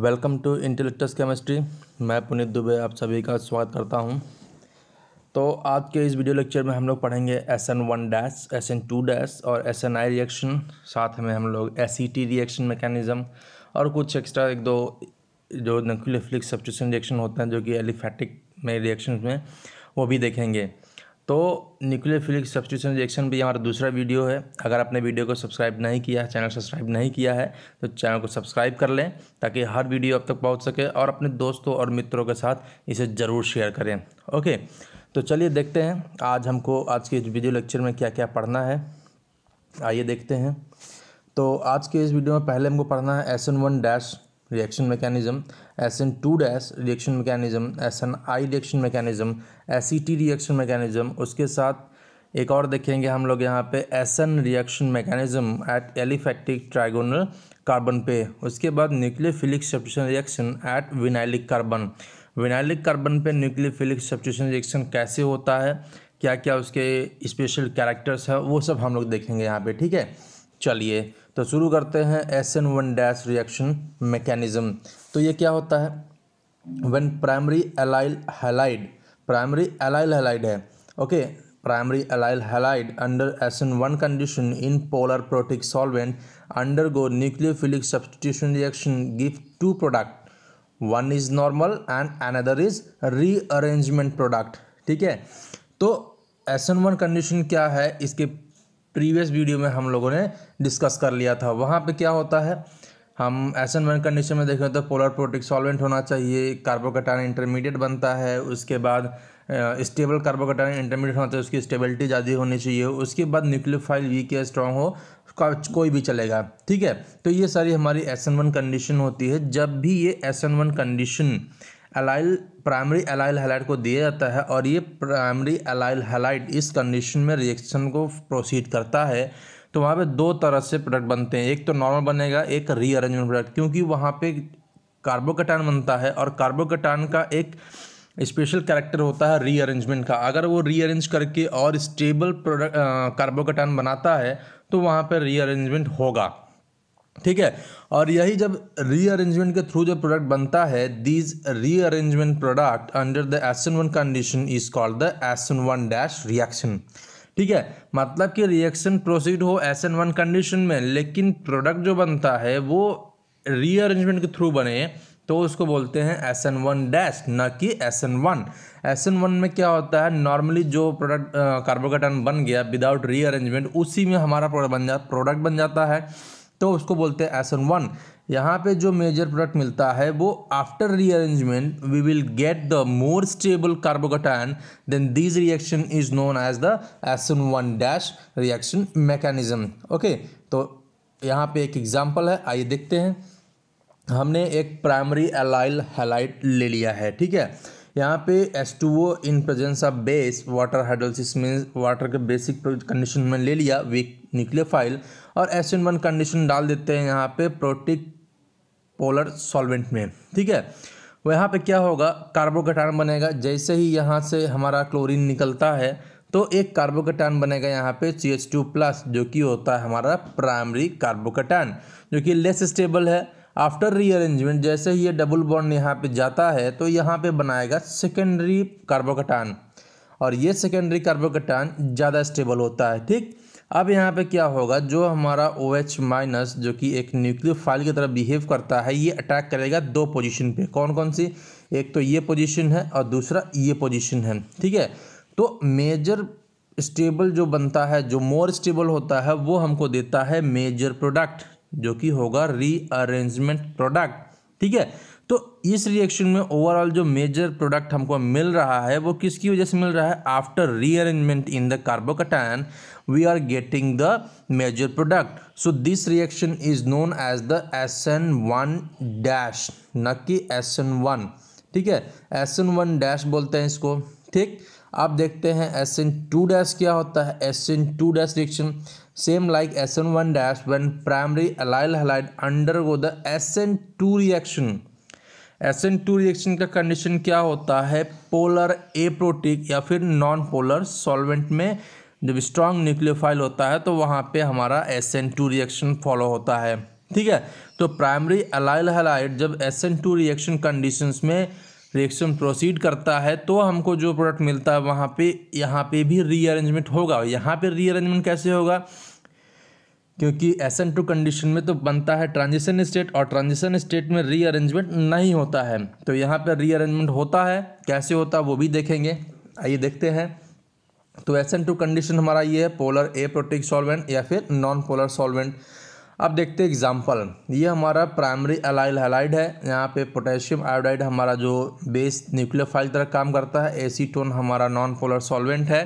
Welcome to इंटेलेक्टस chemistry मैं पुनीत दुबे आप सभी का स्वागत करता हूं तो आज के इस वीडियो लेक्चर में हम लोग पढ़ेंगे S N one dash S N two dash और एस एन आई रिएक्शन साथ में हम लोग S E T reaction mechanism और कुछ एक्स्ट्रा एक दो जो नक्लिफ्लिक सब्सटिशन रिएक्शन होते हैं जो कि एलिफैटिक में रिएक्शन में वो भी देखेंगे तो न्यूक्लियोफिलिक सब्सटीट्यूशन रिएक्शन भी हमारा दूसरा वीडियो है अगर आपने वीडियो को सब्सक्राइब नहीं किया है चैनल सब्सक्राइब नहीं किया है तो चैनल को सब्सक्राइब कर लें ताकि हर वीडियो अब तक पहुंच सके और अपने दोस्तों और मित्रों के साथ इसे ज़रूर शेयर करें ओके तो चलिए देखते हैं आज हमको आज के वीडियो लेक्चर में क्या क्या पढ़ना है आइए देखते हैं तो आज के इस वीडियो में पहले हमको पढ़ना है S N one dash reaction S N two dash reaction mechanism S N I reaction mechanism S C T reaction mechanism उसके साथ एक और देखेंगे हम लोग यहाँ पे S N reaction mechanism at aliphatic trigonal carbon पे उसके बाद फिलिक्स substitution reaction at vinylic carbon vinylic carbon पे फिलिक्स सब्सटीट्यूशन रिएक्शन कैसे होता है क्या क्या उसके स्पेशल कैरेक्टर्स है वो सब हम लोग देखेंगे यहाँ पे ठीक है चलिए तो शुरू करते हैं S N one dash reaction mechanism तो ये क्या होता है one primary allyl halide primary allyl halide है okay primary allyl halide under S N one condition in polar protic solvent undergo nucleophilic substitution reaction give two product one is normal and another is rearrangement product ठीक है तो S N one condition क्या है इसके previous video में हम लोगों ने डिस्कस कर लिया था वहाँ पे क्या होता है हम एस एन वन कंडीशन में देखें तो पोलर प्रोटिक सॉल्वेंट होना चाहिए कार्बोकटान इंटरमीडिएट बनता है उसके बाद स्टेबल कार्बोकटान इंटरमीडिएट होना चाहिए उसकी स्टेबिलिटी ज़्यादा होनी चाहिए उसके बाद न्यूक्लियोफाइल वीक या स्ट्रॉन्ग हो कोई भी चलेगा ठीक है तो ये सारी हमारी एस एन वन कंडीशन होती है जब भी ये S N one condition allyl primary allyl halide को दिया जाता है और ये प्राइमरी एलाइल हेलाइट इस कंडीशन में रिएक्शन को प्रोसीड करता है तो वहाँ पे दो तरह से प्रोडक्ट बनते हैं एक तो नॉर्मल बनेगा एक रीअरेंजमेंट प्रोडक्ट क्योंकि वहाँ पे कार्बोकेटान बनता है और कार्बोकेटान का एक स्पेशल कैरेक्टर होता है रीअरेंजमेंट का अगर वो रीअरेंज करके और स्टेबल प्रोडक्ट कार्बोकेटान बनाता है तो वहाँ पर रीअरेंजमेंट होगा ठीक है और यही जब रीअरेंजमेंट के थ्रू जब प्रोडक्ट बनता है these rearrangement product under the essence one condition is called the essence one dash reaction ठीक है मतलब कि रिएक्शन प्रोसीड हो एसन वन कंडीशन में लेकिन प्रोडक्ट जो बनता है वो रीअरेंजमेंट के थ्रू बने तो उसको बोलते हैं एस एन वन डैश न कि S N one S N one में क्या होता है नॉर्मली जो प्रोडक्ट कार्बोकेटन बन गया विदाउट रीअरेंजमेंट उसी में हमारा प्रोडक्ट बन जा प्रोडक्ट बन जाता है तो उसको बोलते हैं एसन वन यहाँ पे जो मेजर प्रोडक्ट मिलता है वो after rearrangement we will get the more stable carbocation then this reaction is known as the essence one dash reaction mechanism okay तो यहाँ पे एक एग्जाम्पल है आइए देखते हैं हमने एक प्राइमरी एलाइल हेलाइट ले लिया है ठीक है यहाँ पे S two O in presence of base water hydrolysis में वाटर के बेसिक कंडीशन में ले लिया वीक न्यूक्लियोफाइल और एसिन वन कंडीशन डाल देते हैं यहाँ पे प्रोटिक पोलर सॉल्वेंट में ठीक है वह यहाँ पे क्या होगा कार्बोकेटान बनेगा जैसे ही यहाँ से हमारा क्लोरीन निकलता है तो एक कार्बोकेटान बनेगा यहाँ पे सी एच टू प्लस जो कि होता है हमारा प्राइमरी कार्बोकेटान जो कि लेस स्टेबल है आफ्टर रीअरेंजमेंट जैसे ही ये डबल बॉन्ड यहाँ पे जाता है तो यहाँ पे बनाएगा सेकेंडरी कार्बोकेटान और ये सेकेंडरी कार्बोकेटान ज़्यादा स्टेबल होता है ठीक अब यहाँ पे क्या होगा जो हमारा ओ एच माइनस जो कि एक न्यूक्लियर फाइल की तरह बिहेव करता है ये अटैक करेगा दो पोजीशन पे कौन कौन सी एक तो ये पोजीशन है और दूसरा ये पोजीशन है ठीक है तो मेजर स्टेबल जो बनता है जो मोर स्टेबल होता है वो हमको देता है मेजर प्रोडक्ट जो कि होगा रीअरेंजमेंट प्रोडक्ट ठीक है तो इस रिएक्शन में ओवरऑल जो मेजर प्रोडक्ट हमको मिल रहा है वो किसकी वजह से मिल रहा है after rearrangement in the carbocation we are getting the major product so this reaction is known as the S N one dash न कि एस एन वन ठीक है एस एन वन डैश बोलते हैं इसको ठीक आप देखते हैं एस एन टू डैश क्या होता है S N two dash reaction same like S N one dash one primary allyl halide undergo the S N two reaction S N two reaction का कंडीशन क्या होता है polar ए protic या फिर non polar solvent में जब strong nucleophile होता है तो वहाँ पे हमारा S N two reaction follow होता है ठीक है तो प्राइमरी अलाइल हलाइट जब S N two reaction conditions में रिएक्शन प्रोसीड करता है तो हमको जो प्रोडक्ट मिलता है वहाँ पे यहाँ पे भी रीअरेंजमेंट होगा यहाँ पे रीअरेंजमेंट कैसे होगा क्योंकि एसन टू कंडीशन में तो बनता है ट्रांजिशन स्टेट और ट्रांजिशन स्टेट में रीअरेंजमेंट नहीं होता है तो यहाँ पर रीअरेंजमेंट होता है कैसे होता है वो भी देखेंगे आइए देखते हैं तो एन टू कंडीशन हमारा ये है पोलर ए प्रोटिक सॉल्वेंट या फिर नॉन पोलर सॉल्वेंट अब देखते हैं एग्जाम्पल ये हमारा प्राइमरी अलाइल हेलाइड है यहाँ पे पोटेशियम आयोडाइड हमारा जो बेस न्यूक्लियर फाइल तरह काम करता है एसीटोन हमारा नॉन पोलर सॉल्वेंट है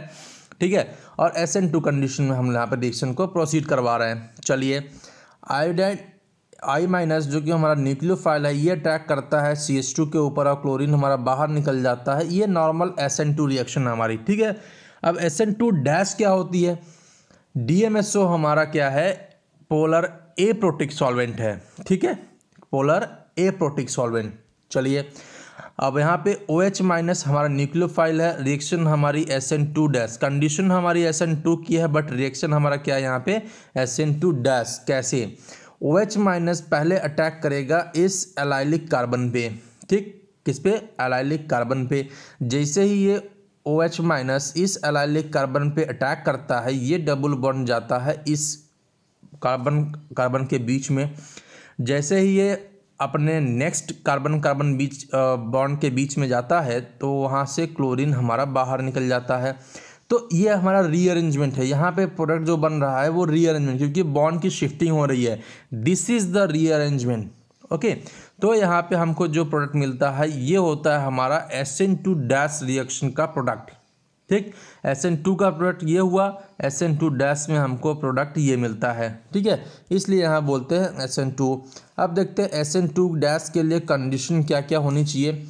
ठीक है और एस एन टू कंडीशन में हम यहाँ पर रिएक्शन को प्रोसीड करवा रहे हैं चलिए आयोडाइड आई माइनस जो कि हमारा न्यूक्लियोफाइल है ये अटैक करता है सी एस टू के ऊपर और क्लोरीन हमारा बाहर निकल जाता है ये normal S N two reaction है हमारी ठीक है अब एस एन टू डैश क्या होती है डी एम एस ओ हमारा क्या है पोलर ए प्रोटिक सॉल्वेंट है ठीक है पोलर ए प्रोटिक सॉल्वेंट चलिए अब यहाँ पे ओ OH- एच माइनस हमारा न्यूक्लियोफाइल है रिएक्शन हमारी S N two dash condition हमारी एस एन टू की है बट रिएक्शन हमारा क्या है यहाँ पे एस एन टू डैश कैसे ओ एच माइनस पहले अटैक करेगा इस एलाइलिक कार्बन पे ठीक किस पे एलाइलिक कार्बन पे जैसे ही ये ओ एच माइनस इस एलाइलिक कार्बन पे अटैक करता है ये डबल बन जाता है इस कार्बन कार्बन के बीच में जैसे ही ये अपने नेक्स्ट कार्बन कार्बन बीच बॉन्ड के बीच में जाता है तो वहाँ से क्लोरीन हमारा बाहर निकल जाता है तो ये हमारा रीअरेंजमेंट है यहाँ पे प्रोडक्ट जो बन रहा है वो रीअरेंजमेंट क्योंकि बॉन्ड की शिफ्टिंग हो रही है this is the rearrangement okay तो यहाँ पे हमको जो प्रोडक्ट मिलता है ये होता है हमारा S N two dash reaction का प्रोडक्ट ठीक एस एन टू का प्रोडक्ट ये हुआ एस एन टू डैश में हमको प्रोडक्ट ये मिलता है ठीक है इसलिए यहाँ बोलते हैं एस एन टू अब देखते हैं एस एन टू डैश के लिए कंडीशन क्या क्या होनी चाहिए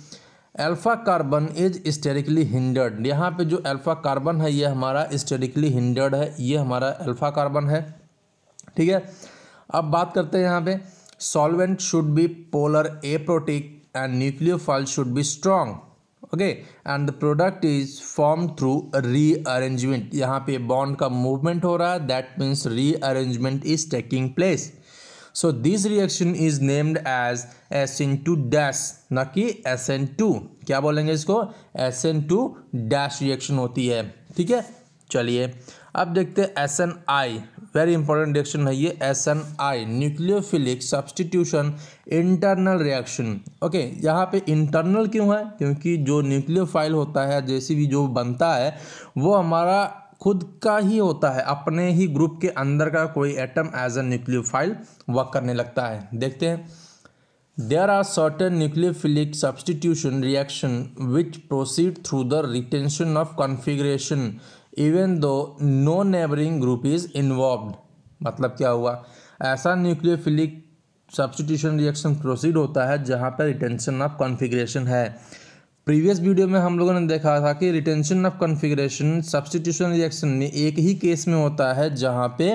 alpha carbon is sterically hindered यहाँ पे जो अल्फ़ा कार्बन है ये हमारा स्टेरिकली हिंडर्ड है ये हमारा अल्फ़ा कार्बन है ठीक है अब बात करते हैं यहाँ पे solvent should be polar aprotic and nucleophile should be strong okay and the product is form through rearrangement यहाँ पे बॉन्ड का मूवमेंट हो रहा है that means rearrangement is taking place so this reaction is named as S N two dash न कि S N two क्या बोलेंगे इसको S N two dash reaction होती है ठीक है चलिए अब देखते हैं एस एन आई वेरी इंपॉर्टेंट रिएक्शन है ये S N I nucleophilic substitution internal reaction okay यहाँ पे इंटरनल क्यों है क्योंकि जो न्यूक्लियोफाइल होता है जैसे भी जो बनता है वो हमारा खुद का ही होता है अपने ही ग्रुप के अंदर का कोई atom as a nucleophile work करने लगता है देखते हैं There are certain nucleophilic substitution reaction which proceed through the retention of configuration even though no neighbouring group is involve मतलब क्या हुआ ऐसा न्यूक्लियोफिलिक सब्सटीट्यूशन रिएक्शन प्रोसीड होता है जहाँ पर रिटेंशन ऑफ कॉन्फिग्रेशन है प्रीवियस वीडियो में हम लोगों ने देखा था कि retention of configuration substitution reaction में एक ही केस में होता है जहाँ पे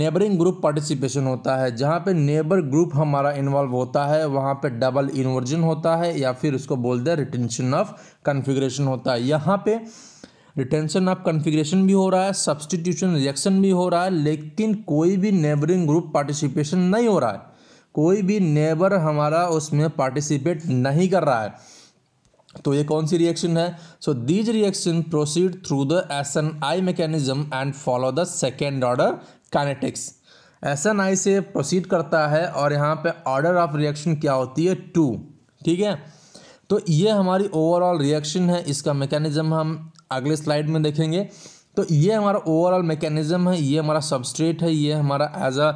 नेबरिंग ग्रुप पार्टिसिपेशन होता है जहाँ पे नेबर ग्रुप हमारा इन्वॉल्व होता है वहाँ पे डबल इन्वर्जन होता है या फिर उसको बोलते हैं रिटेंशन ऑफ कन्फिग्रेशन होता है यहाँ पे रिटेंशन ऑफ कन्फिग्रेशन भी हो रहा है सब्सटीट्यूशन रिएक्शन भी हो रहा है लेकिन कोई भी नेबरिंग ग्रुप पार्टिसिपेशन नहीं हो रहा है कोई भी नेबर हमारा उसमें पार्टिसिपेट नहीं कर रहा है तो ये कौन सी रिएक्शन है so these reaction proceed through the S N I mechanism and follow the second order kinetics S N I से प्रोसीड करता है और यहाँ पे ऑर्डर ऑफ रिएक्शन क्या होती है टू ठीक है तो ये हमारी ओवरऑल रिएक्शन है इसका मैकेनिज्म हम अगले स्लाइड में देखेंगे तो ये हमारा ओवरऑल मैकेनिज्म है ये हमारा सबस्ट्रेट है ये हमारा एज अ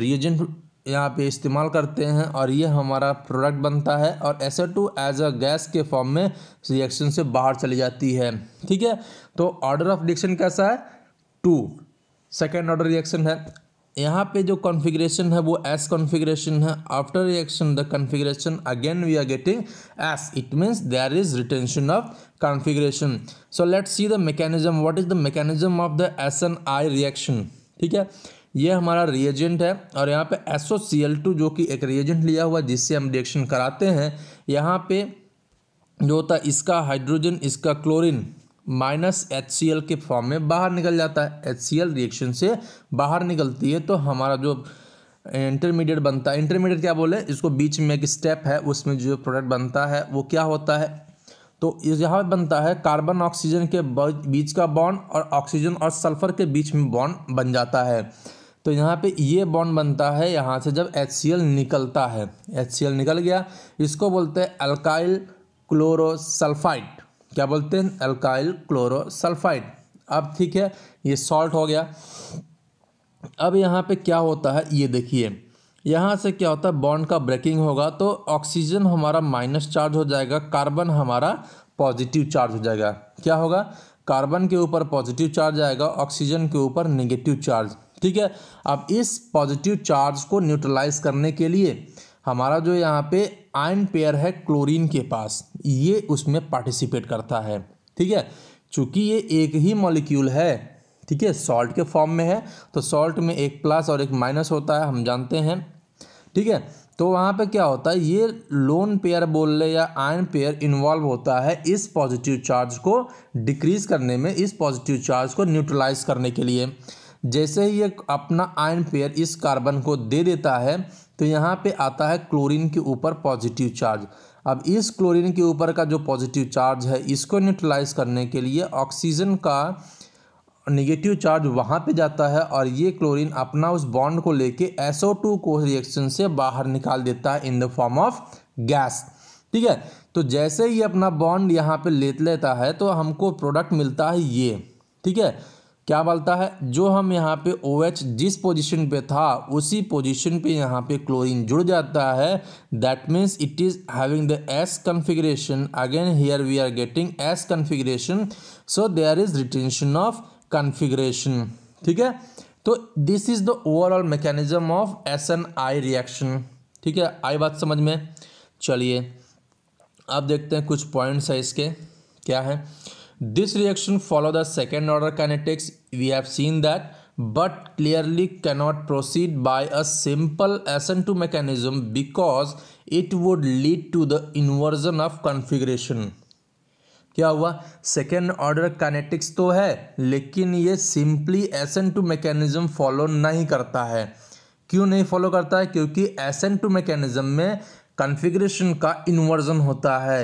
रिएजेंट यहाँ पे इस्तेमाल करते हैं और ये हमारा प्रोडक्ट बनता है और S O two as a gas के फॉर्म में रिएक्शन से बाहर चली जाती है ठीक है तो ऑर्डर ऑफ रिएक्शन कैसा है टू सेकेंड ऑर्डर रिएक्शन है यहाँ पे जो कॉन्फ़िगरेशन है वो एस कॉन्फ़िगरेशन है after reaction the configuration again we are getting S it means there is retention of configuration so let see the mechanism what is the mechanism of the S N I reaction ठीक है ये हमारा reagent है और यहाँ पे S O C L two जो कि एक रिएजेंट लिया हुआ जिससे हम रिएक्शन कराते हैं यहाँ पे जो होता है इसका हाइड्रोजन इसका क्लोरीन माइनस एच के फॉर्म में बाहर निकल जाता है एच रिएक्शन से बाहर निकलती है तो हमारा जो इंटरमीडिएट बनता है इंटरमीडिएट क्या बोले इसको बीच में एक स्टेप है उसमें जो प्रोडक्ट बनता है वो क्या होता है तो यहाँ बनता है कार्बन ऑक्सीजन के बीच का बॉन्ड और ऑक्सीजन और सल्फर के बीच में बॉन्ड बन जाता है तो यहाँ पे ये बॉन्ड बनता है यहाँ से जब एच निकलता है एच निकल गया इसको बोलते हैं अल्काइल क्लोरोसल्फाइड क्या बोलते हैं अल्काइल क्लोरोसल्फाइड अब ठीक है ये सॉल्ट हो गया अब यहाँ पे क्या होता है ये देखिए यहाँ से क्या होता है बॉन्ड का ब्रेकिंग होगा तो ऑक्सीजन हमारा माइनस चार्ज हो जाएगा कार्बन हमारा पॉजिटिव चार्ज हो जाएगा क्या होगा कार्बन के ऊपर पॉजिटिव चार्ज आएगा ऑक्सीजन के ऊपर नेगेटिव चार्ज ठीक है अब इस पॉजिटिव चार्ज को न्यूट्रलाइज करने के लिए हमारा जो यहाँ पे आयन पेयर है क्लोरीन के पास ये उसमें पार्टिसिपेट करता है ठीक है चूँकि ये एक ही मॉलिक्यूल है ठीक है सॉल्ट के फॉर्म में है तो सॉल्ट में एक प्लस और एक माइनस होता है हम जानते हैं ठीक है तो वहाँ पे क्या होता है ये लोन पेयर बोल ले या आयन पेयर इन्वॉल्व होता है इस पॉजिटिव चार्ज को डिक्रीज़ करने में इस पॉजिटिव चार्ज को न्यूट्रलाइज करने के लिए जैसे ही ये अपना आयन पेयर इस कार्बन को दे देता है तो यहाँ पे आता है क्लोरीन के ऊपर पॉजिटिव चार्ज अब इस क्लोरीन के ऊपर का जो पॉजिटिव चार्ज है इसको न्यूट्रलाइज करने के लिए ऑक्सीजन का नेगेटिव चार्ज वहाँ पे जाता है और ये क्लोरीन अपना उस बॉन्ड को लेके SO2 को रिएक्शन से बाहर निकाल देता है in the form of gas ठीक है तो जैसे ही अपना बॉन्ड यहाँ पे ले लेता है तो हमको प्रोडक्ट मिलता है ये ठीक है क्या बोलता है जो हम यहाँ पे ओ OH जिस पोजीशन पे था उसी पोजीशन पे यहाँ पे क्लोरीन जुड़ जाता है that means it is having the S configuration again here we are getting S configuration so there is retention of configuration ठीक है तो this is the overall mechanism of S N I reaction ठीक है आई बात समझ में चलिए अब देखते हैं कुछ पॉइंट्स है इसके क्या है this reaction follow the second order kinetics we have seen that but clearly cannot proceed by a simple SN2 mechanism because it would lead to the inversion of configuration. क्या हुआ सेकेंड ऑर्डर काइनेटिक्स तो है लेकिन ये simply S N two mechanism follow नहीं करता है क्यों नहीं फॉलो करता है क्योंकि एस एन टू मैकेनिज्म में कॉन्फ़िगरेशन का इन्वर्जन होता है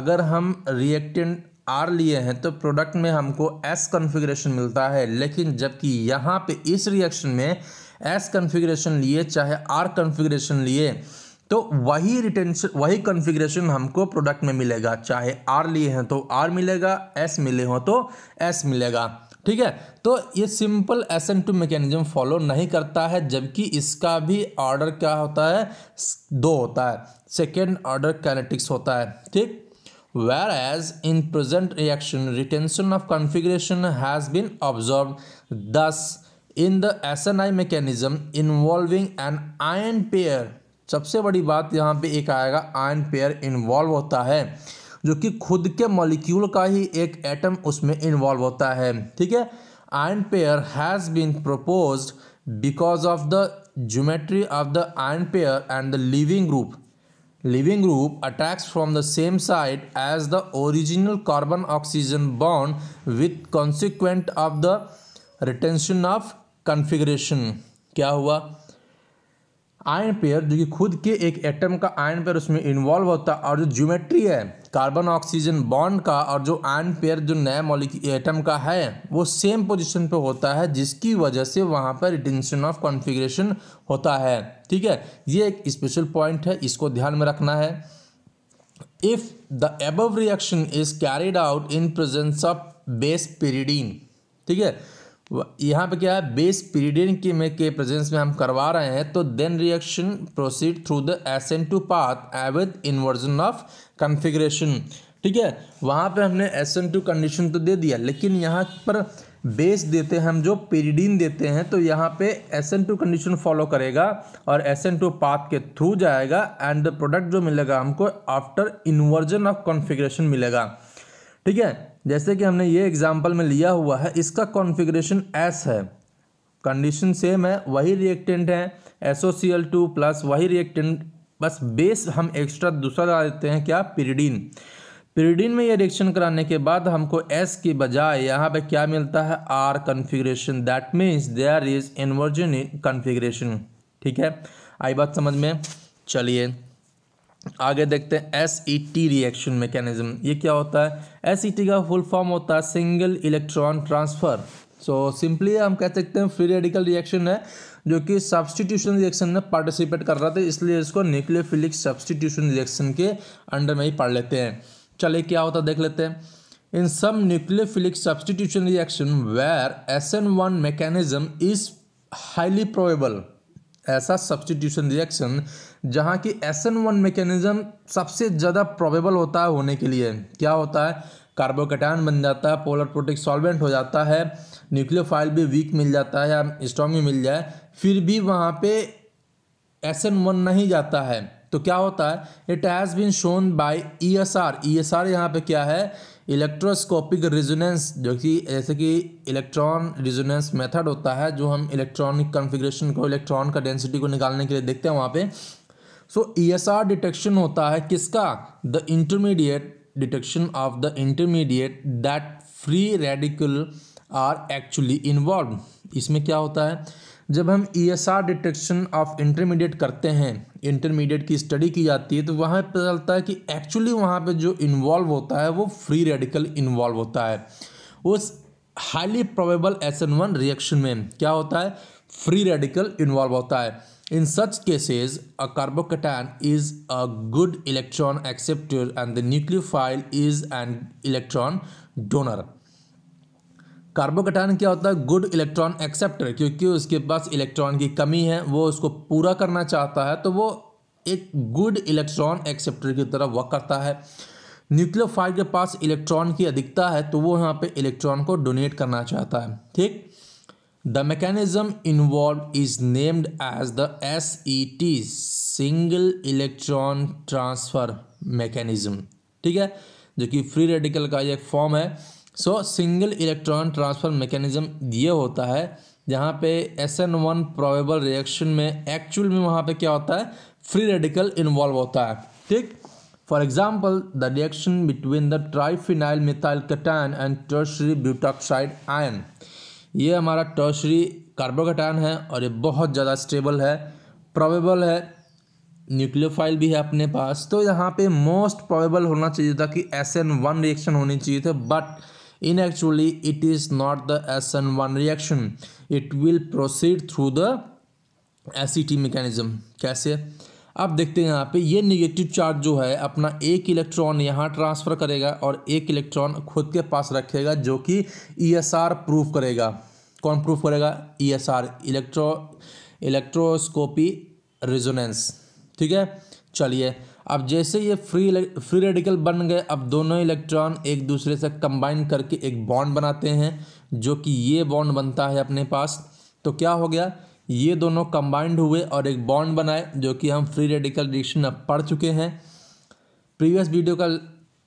अगर हम रिएक्टेंट आर लिए हैं तो प्रोडक्ट में हमको एस कन्फिग्रेशन मिलता है लेकिन जबकि यहाँ पे इस रिएक्शन में एस कन्फिग्रेशन लिए चाहे आर कन्फिग्रेशन लिए तो वही रिटेंशन वही कन्फिग्रेशन हमको प्रोडक्ट में मिलेगा चाहे आर लिए हैं तो आर मिलेगा एस मिले हों तो एस मिलेगा ठीक है तो ये simple S N two mechanism follow नहीं करता है जबकि इसका भी ऑर्डर क्या होता है दो होता है सेकेंड ऑर्डर कैनेटिक्स होता है ठीक Whereas in present reaction, retention of configuration has been observed. Thus, in the SNI mechanism involving an ion pair, सबसे बड़ी बात यहाँ पे एक आएगा आयन पेयर इन्वॉल्व होता है जो कि खुद के मॉलिक्यूल का ही एक एटम उसमें इन्वॉल्व होता है ठीक है ion pair has been proposed because of the geometry of the ion pair and the leaving group leaving group attacks from the same side as the original carbon oxygen bond with consequent of the retention of configuration क्या हुआ ion pair जो कि खुद के एक atom का ion pair उसमें involve होता और जो ज्योमेट्री है कार्बन ऑक्सीजन बॉन्ड का और जो आयन पेयर जो नया मॉलिक्यू एटम का है वो सेम पोजीशन पे होता है जिसकी वजह से वहाँ पर रिटेंशन ऑफ कॉन्फ़िगरेशन होता है ठीक है ये एक स्पेशल पॉइंट है इसको ध्यान में रखना है if the above reaction is carried out in presence of base pyridine ठीक है यहाँ पे क्या है बेस पीरिडिन के में के प्रेजेंस में हम करवा रहे हैं तो then reaction proceed through the S N two path with inversion of configuration ठीक है वहाँ पे हमने एस एन टू कंडीशन तो दे दिया लेकिन यहाँ पर बेस देते हैं हम जो पेरिडीन देते हैं तो यहाँ पे S N two condition follow करेगा और एस एन टू पाथ के थ्रू जाएगा एंड प्रोडक्ट जो मिलेगा हमको आफ्टर इन्वर्जन ऑफ कॉन्फिग्रेशन मिलेगा ठीक है जैसे कि हमने ये एग्जाम्पल में लिया हुआ है इसका कॉन्फिग्रेशन एस है कंडीशन सेम है वही रिएक्टेंट है S O C L two plus वही रिएक्टेंट बस बेस हम एक्स्ट्रा दूसरा लगा देते हैं क्या पिरीडीन पिरीडीन में ये रिएक्शन कराने के बाद हमको एस के बजाय यहाँ पे क्या मिलता है R configuration that means there is inversion configuration ठीक है आई बात समझ में चलिए आगे देखते हैं S E T reaction mechanism ये क्या होता है एस ई टी का फुल फॉर्म होता है single electron transfer so simply हम कह सकते हैं फ्री रेडिकल रिएक्शन है जो कि सब्सटीट्यूशन रिएक्शन में पार्टिसिपेट कर रहा था इसलिए इसको न्यूक्लियोफिलिक सब्सटीट्यूशन रिएक्शन के अंडर में ही पढ़ लेते हैं चलिए क्या होता देख लेते हैं in some nucleophilic substitution reaction where S N one mechanism is highly probable ऐसा सब्सटीट्यूशन रिएक्शन जहाँ की एस एन वन मैकेनिज्म सबसे ज़्यादा प्रोबेबल होता है होने के लिए क्या होता है कार्बोकेटान बन जाता है पोलर प्रोटिक सॉल्वेंट हो जाता है न्यूक्लियोफाइल भी वीक मिल जाता है या स्ट्रॉन्ग मिल जाए फिर भी वहाँ पे एस एन वन नहीं जाता है तो क्या होता है it has been shown by E S R E S R यहाँ पर क्या है इलेक्ट्रोस्कोपिक रिजोनेंस जो कि जैसे कि इलेक्ट्रॉन रिजोनेंस मेथड होता है जो हम इलेक्ट्रॉनिक कॉन्फ़िगरेशन को इलेक्ट्रॉन का डेंसिटी को निकालने के लिए देखते हैं वहाँ पे so E S R detection होता है किसका the intermediate detection of the intermediate that free radical are actually involve इसमें क्या होता है जब हम E S R detection of intermediate करते हैं इंटरमीडिएट की स्टडी की जाती है तो वहाँ पता चलता है कि एक्चुअली वहाँ पे जो इन्वॉल्व होता है वो फ्री रेडिकल इन्वॉल्व होता है उस highly probable S N one reaction में क्या होता है फ्री रेडिकल इन्वॉल्व होता है in such cases a carbocation is a good electron acceptor and the nucleophile is an electron donor carbocation क्या होता है गुड इलेक्ट्रॉन एक्सेप्टर क्योंकि उसके पास इलेक्ट्रॉन की कमी है वो उसको पूरा करना चाहता है तो वो एक गुड इलेक्ट्रॉन एक्सेप्टर की तरह वर्क करता है न्यूक्लियोफाइड के पास इलेक्ट्रॉन की अधिकता है तो वो यहाँ पे इलेक्ट्रॉन को डोनेट करना चाहता है ठीक the mechanism involve is named as the S E T single electron transfer mechanism ठीक है जो कि फ्री रेडिकल का एक फॉर्म है so single electron transfer mechanism ये होता है जहाँ पे S N one probable reaction में एक्चुअल में वहाँ पे क्या होता है फ्री रेडिकल इन्वॉल्व होता है ठीक for example the reaction between the triphenyl methyl cation and tertiary butoxide ion ये हमारा टर्शरी कार्बोकटायन है और ये बहुत ज़्यादा स्टेबल है प्रोबेबल है न्यूक्लियोफाइल भी है अपने पास तो यहाँ पे मोस्ट प्रोबेबल होना चाहिए था कि एस एन वन रिएक्शन होनी चाहिए थे but in actually it is not the SN1 reaction it will proceed through the ACT e mechanism कैसे अब देखते हैं यहाँ पे ये निगेटिव चार्ज जो है अपना एक इलेक्ट्रॉन यहाँ ट्रांसफ़र करेगा और एक इलेक्ट्रॉन खुद के पास रखेगा जो कि ई एस आर प्रूफ करेगा कौन प्रूफ करेगा E S R electro electroscopy resonance ठीक है चलिए अब जैसे ये फ्री फ्री रेडिकल बन गए अब दोनों इलेक्ट्रॉन एक दूसरे से कंबाइन करके एक बॉन्ड बनाते हैं जो कि ये बॉन्ड बनता है अपने पास तो क्या हो गया ये दोनों कंबाइंड हुए और एक बॉन्ड बनाए जो कि हम फ्री रेडिकल रिएक्शन अब पढ़ चुके हैं प्रीवियस वीडियो का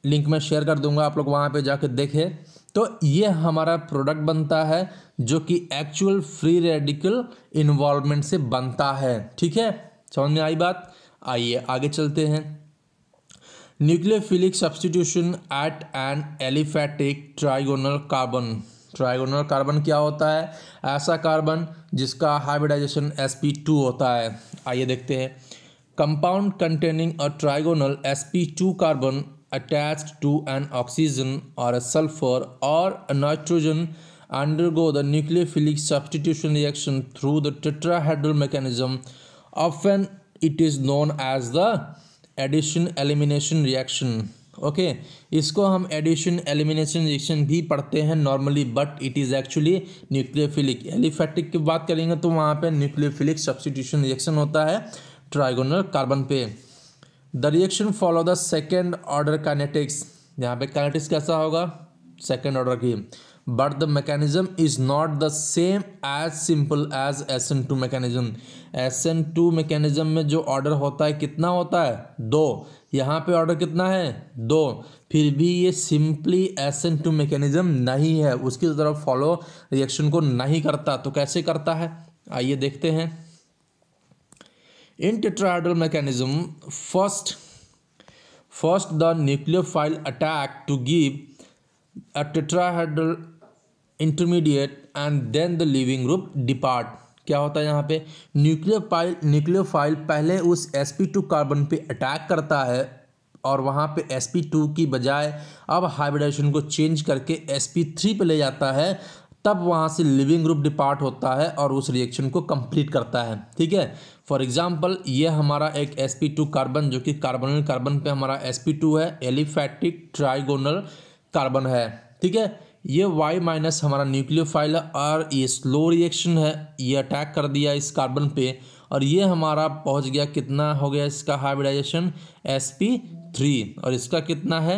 लिंक मैं शेयर कर दूंगा आप लोग वहाँ पर जाकर देखें तो ये हमारा प्रोडक्ट बनता है जो कि एक्चुअल फ्री रेडिकल इन्वॉल्वमेंट से बनता है ठीक है समझ में आई बात आइए आगे चलते हैं nucleophilic substitution at an aliphatic trigonal carbon trigonal carbon क्या होता है ऐसा कार्बन जिसका हाइब्रिडाइजेशन एस पी टू होता है आइए देखते हैं compound containing a trigonal S P two carbon attach to an oxygen और अ सल्फर और a nitrogen undergo the nucleophilic substitution reaction through the tetrahedral mechanism of an it is known as the addition elimination reaction okay इसको हम addition elimination reaction भी पढ़ते हैं normally but it is actually nucleophilic aliphatic की बात करेंगे तो वहाँ पे न्यूक्लियोफिलिक सब्सिट्यूशन रिएक्शन होता है ट्राइगोनल कार्बन पे the reaction follow the second order kinetics यहाँ पे कानेटिक्स कैसा होगा सेकेंड ऑर्डर की but the mechanism is not the same as simple as SN2 mechanism SN2 mechanism में जो ऑर्डर होता है कितना होता है दो यहाँ पे ऑर्डर कितना है दो फिर भी ये सिंपली एसन टू मेकेनिज़म नहीं है उसकी तरफ फॉलो रिएक्शन को नहीं करता तो कैसे करता है आइए देखते हैं in tetrahedral mechanism first first the nucleophile attack to give a tetrahedral intermediate and then the leaving group depart क्या होता है यहाँ पे न्यूक्लियर फाइल न्यूक्लियर फाइल पहले उस एस पी टू कार्बन पे अटैक करता है और वहाँ पे एस पी टू की बजाय अब हाइब्रिडाइजेशन को चेंज करके एस पी थ्री पे ले जाता है तब वहाँ से लिविंग ग्रुप डिपार्ट होता है और उस रिएक्शन को कंप्लीट करता है ठीक है फॉर एग्जाम्पल ये हमारा एक एस पी टू कार्बन जो कि कार्बन कार्बन पे हमारा एस पी टू है एलिफैटिक ट्राइगोनल कार्बन है ठीक है ये वाई माइनस हमारा न्यूक्लियोफाइल है और ये स्लो रिएक्शन है ये अटैक कर दिया इस कार्बन पे और ये हमारा पहुंच गया कितना हो गया इसका हाइब्रिडाइजेशन एस पी थ्री और इसका कितना है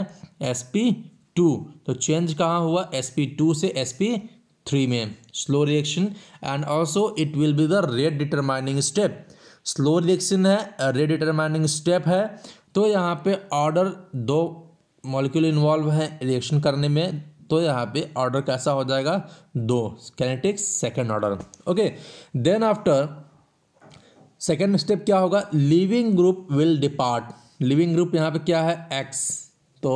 एस पी टू तो चेंज कहाँ हुआ एस पी टू से एस पी थ्री में slow reaction and also it will be the rate determining step slow reaction है रेड डिटरमाइनिंग स्टेप है तो यहाँ पे ऑर्डर दो मॉलिक्यूल इन्वॉल्व हैं रिएक्शन करने में तो यहाँ पे ऑर्डर कैसा हो जाएगा दो kinetics second order okay then after second step क्या होगा leaving group will depart leaving group यहाँ पे क्या है एक्स तो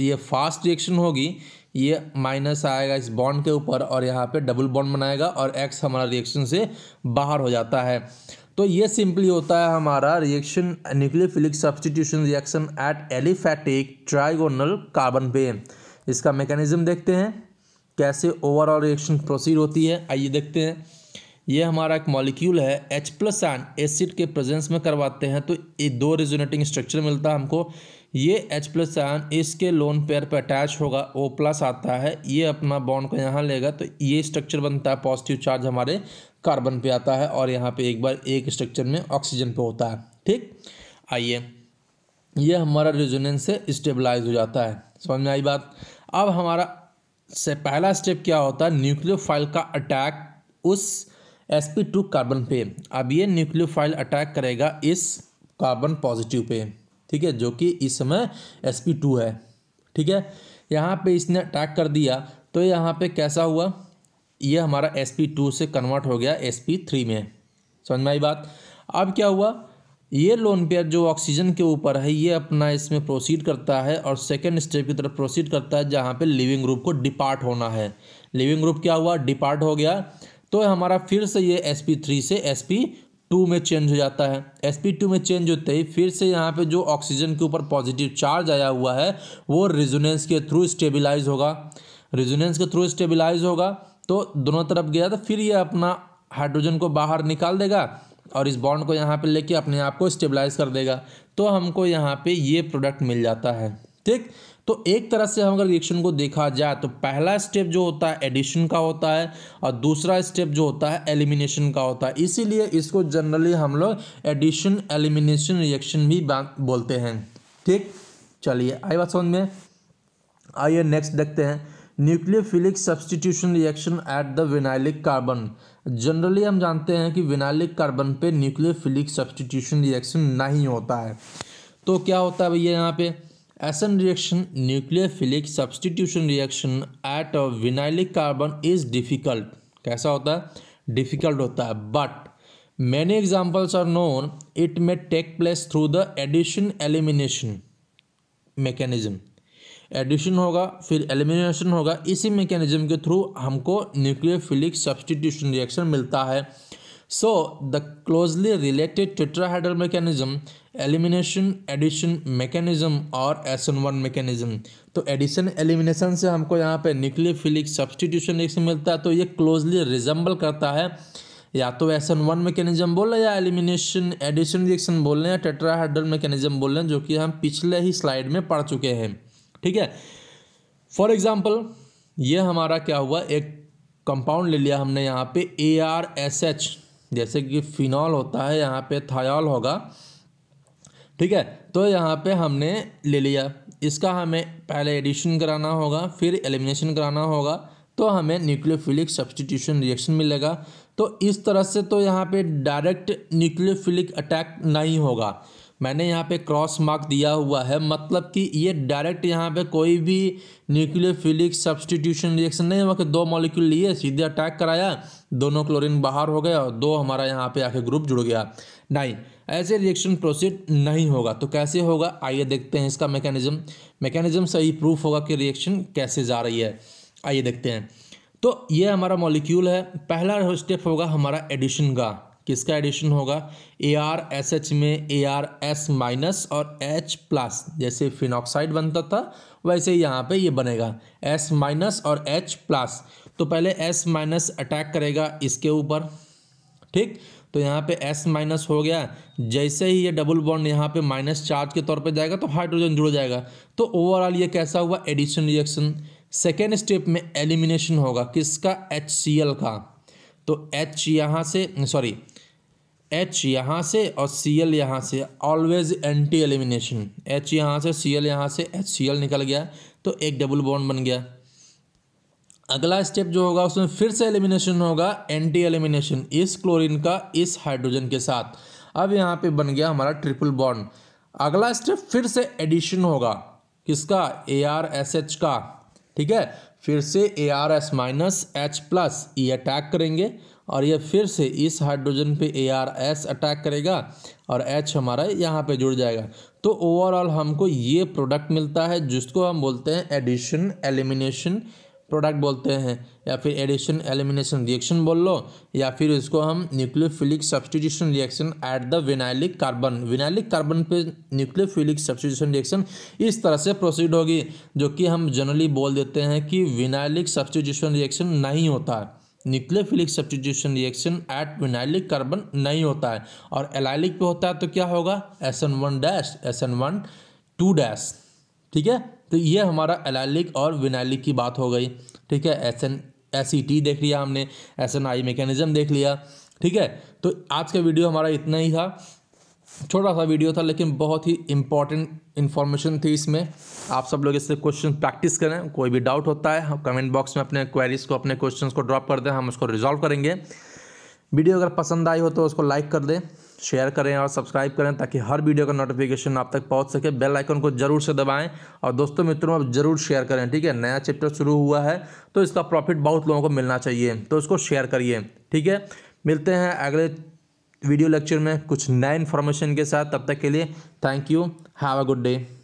ये फास्ट रिएक्शन होगी ये माइनस आएगा इस बॉन्ड के ऊपर और यहाँ पे डबल बॉन्ड बनाएगा और एक्स हमारा रिएक्शन से बाहर हो जाता है तो ये सिंपली होता है हमारा reaction nucleophilic substitution reaction at aliphatic trigonal carbon पे इसका मैकेनिज़्म देखते हैं कैसे ओवरऑल रिएक्शन प्रोसीड होती है आइए देखते हैं ये हमारा एक मॉलिक्यूल है एच प्लस एन एसिड के प्रेजेंस में करवाते हैं तो ये दो रिजोनेटिंग स्ट्रक्चर मिलता है हमको ये एच प्लस एन इसके लोन पेयर पर अटैच होगा ओ प्लस आता है ये अपना बॉन्ड को यहाँ लेगा तो ये स्ट्रक्चर बनता है पॉजिटिव चार्ज हमारे कार्बन पे आता है और यहाँ पे एक बार एक स्ट्रक्चर में ऑक्सीजन पे होता है ठीक आइए ये हमारा रिजोनेंस से स्टेबलाइज हो जाता है समझ में आई बात अब हमारा से पहला स्टेप क्या होता है न्यूक्लियोफाइल का अटैक उस एस पी टू कार्बन पे अब ये न्यूक्लियोफाइल अटैक करेगा इस कार्बन पॉजिटिव पे ठीक है जो कि इस समय एस पी टू है ठीक है यहाँ पे इसने अटैक कर दिया तो यहाँ पे कैसा हुआ ये हमारा एस पी टू से कन्वर्ट हो गया एस पी थ्री में समझ में आई बात अब क्या हुआ ये लोन पेयर जो ऑक्सीजन के ऊपर है ये अपना इसमें प्रोसीड करता है और सेकेंड स्टेप की तरफ प्रोसीड करता है जहाँ पे लिविंग ग्रुप को डिपार्ट होना है लिविंग ग्रुप क्या हुआ डिपार्ट हो गया तो हमारा फिर से ये एस पी थ्री से एस पी टू में चेंज हो जाता है एस पी टू में चेंज होते ही फिर से यहाँ पे जो ऑक्सीजन के ऊपर पॉजिटिव चार्ज आया हुआ है वो रिजोनेंस के थ्रू स्टेबलाइज होगा रिजोनेंस के थ्रू स्टेबलाइज होगा तो दोनों तरफ गया तो फिर ये अपना हाइड्रोजन को बाहर निकाल देगा और इस बॉन्ड को यहाँ पे लेके अपने आप को स्टेबलाइज कर देगा तो हमको यहाँ पे ये प्रोडक्ट मिल जाता है ठीक तो एक तरह से हम अगर रिएक्शन को देखा जाए तो पहला स्टेप जो होता है एडिशन का होता है और दूसरा स्टेप जो होता है एलिमिनेशन का होता है इसीलिए इसको जनरली हम लोग एडिशन एलिमिनेशन रिएक्शन भी बोलते हैं ठीक चलिए आई बात समझ में आइए नेक्स्ट देखते हैं nucleophilic substitution reaction at the vinylic carbon generally हम जानते हैं कि विनालिक कार्बन पे फिलिक सब्सटीट्यूशन रिएक्शन नहीं होता है तो क्या होता है भैया यहाँ पे S N reaction philic substitution reaction at vinylic carbon is difficult कैसा होता है डिफ़िकल्ट होता है but many examples are known it may take place through the addition elimination mechanism addition होगा फिर एलिमिनेशन होगा इसी मैकेनिज्म के थ्रू हमको फिलिक सब्सटीट्यूशन रिएक्शन मिलता है so the closely related tetrahedral mechanism elimination addition mechanism और एस एन वन मैकेनिज्म तो एडिशन एलिमिनेशन से हमको यहाँ पे फिलिक सब्सटीट्यूशन रिएक्शन मिलता है तो ये क्लोजली रिजम्बल करता है या तो एस एन वन मैकेनिज्म बोल रहे हैं या एलिमिनेशन एडिशन रिएक्शन बोल रहे हैं या टेट्राहाइड्रल मैकेनिज्म बोल रहे हैं जो कि हम पिछले ही स्लाइड में पढ़ चुके हैं ठीक है फॉर एग्ज़ाम्पल ये हमारा क्या हुआ एक कंपाउंड ले लिया हमने यहाँ पे ए आर एस एच जैसे कि फिनॉल होता है यहाँ पे थायॉल होगा ठीक है तो यहाँ पे हमने ले लिया इसका हमें पहले एडिशन कराना होगा फिर एलिमिनेशन कराना होगा तो हमें न्यूक्लियोफिलिक सब्सटीट्यूशन रिएक्शन मिलेगा तो इस तरह से तो यहाँ पे डायरेक्ट न्यूक्लियोफिलिक अटैक नहीं होगा मैंने यहाँ पे क्रॉस मार्क दिया हुआ है मतलब कि ये डायरेक्ट यहाँ पे कोई भी फिलिक्स सब्सटीट्यूशन रिएक्शन नहीं हुआ कि दो मॉलिक्यूल लिए सीधे अटैक कराया दोनों क्लोरीन बाहर हो गए और दो हमारा यहाँ पे आके ग्रुप जुड़ गया नहीं ऐसे रिएक्शन प्रोसीड नहीं होगा तो कैसे होगा आइए देखते हैं इसका मेकेनिज़्म मेकेनिज़्म से ही प्रूफ होगा कि रिएक्शन कैसे जा रही है आइए देखते हैं तो ये हमारा मॉलिक्यूल है पहला स्टेप होगा हमारा एडिशन का किसका एडिशन होगा ए आर एस एच में ए आर एस माइनस और एच प्लस जैसे फिनॉक्साइड बनता था वैसे यहाँ पे ये बनेगा एस माइनस और एच प्लस तो पहले एस माइनस अटैक करेगा इसके ऊपर ठीक तो यहाँ पे एस माइनस हो गया जैसे ही ये डबल बॉन्ड यहाँ पे माइनस चार्ज के तौर पे जाएगा तो हाइड्रोजन जुड़ जाएगा तो ओवरऑल ये कैसा हुआ एडिशन रिएक्शन सेकेंड स्टेप में एलिमिनेशन होगा किसका एच का तो एच यहाँ से सॉरी एच यहाँ से और सी एल यहाँ से ऑलवेज एंटी एलिमिनेशन एच यहाँ से सी एल यहाँ से एच सी एल निकल गया तो एक डबल बॉन्ड बन गया अगला स्टेप जो होगा उसमें फिर से एलिमिनेशन होगा एंटी एलिमिनेशन इस क्लोरीन का इस हाइड्रोजन के साथ अब यहाँ पे बन गया हमारा ट्रिपल बॉन्ड अगला स्टेप फिर से एडिशन होगा किसका ए आर एस एच का ठीक है फिर से A R S minus H plus ये अटैक करेंगे और ये फिर से इस हाइड्रोजन पे ए आर एस अटैक करेगा और एच हमारा यहाँ पे जुड़ जाएगा तो ओवरऑल हमको ये प्रोडक्ट मिलता है जिसको हम बोलते हैं एडिशन एलिमिनेशन प्रोडक्ट बोलते हैं या फिर एडिशन एलिमिनेशन रिएक्शन बोल लो या फिर इसको हम nucleophilic substitution reaction at the vinylic carbon vinylic carbon पे न्यूक्लियोफिलिक सब्सटीट्यूशन रिएक्शन इस तरह से प्रोसीड होगी जो कि हम जनरली बोल देते हैं कि विनाइलिक सब्सटीट्यूशन रिएक्शन नहीं होता है nucleophilic substitution reaction at vinylic carbon नहीं होता है और एलाइलिक पे होता है तो क्या होगा S N one dash S N one two dash ठीक है तो ये हमारा एलैलिक और विनाइलिक की बात हो गई ठीक है S N S C T देख लिया हमने एस एन आई मेकेनिज़म देख लिया ठीक है तो आज का वीडियो हमारा इतना ही था छोटा सा वीडियो था लेकिन बहुत ही इंपॉर्टेंट इन्फॉर्मेशन थी इसमें आप सब लोग इससे क्वेश्चन प्रैक्टिस करें कोई भी डाउट होता है कमेंट बॉक्स में अपने क्वेरीज़ को अपने क्वेश्चंस को ड्रॉप कर दें हम उसको रिजॉल्व करेंगे वीडियो अगर पसंद आई हो तो उसको लाइक कर दें शेयर करें और सब्सक्राइब करें ताकि हर वीडियो का नोटिफिकेशन आप तक पहुंच सके बेल आइकन को जरूर से दबाएं और दोस्तों मित्रों आप जरूर शेयर करें ठीक है नया चैप्टर शुरू हुआ है तो इसका प्रॉफिट बहुत लोगों को मिलना चाहिए तो इसको शेयर करिए ठीक है मिलते हैं अगले वीडियो लेक्चर में कुछ नए इन्फॉर्मेशन के साथ तब तक के लिए thank you have a good day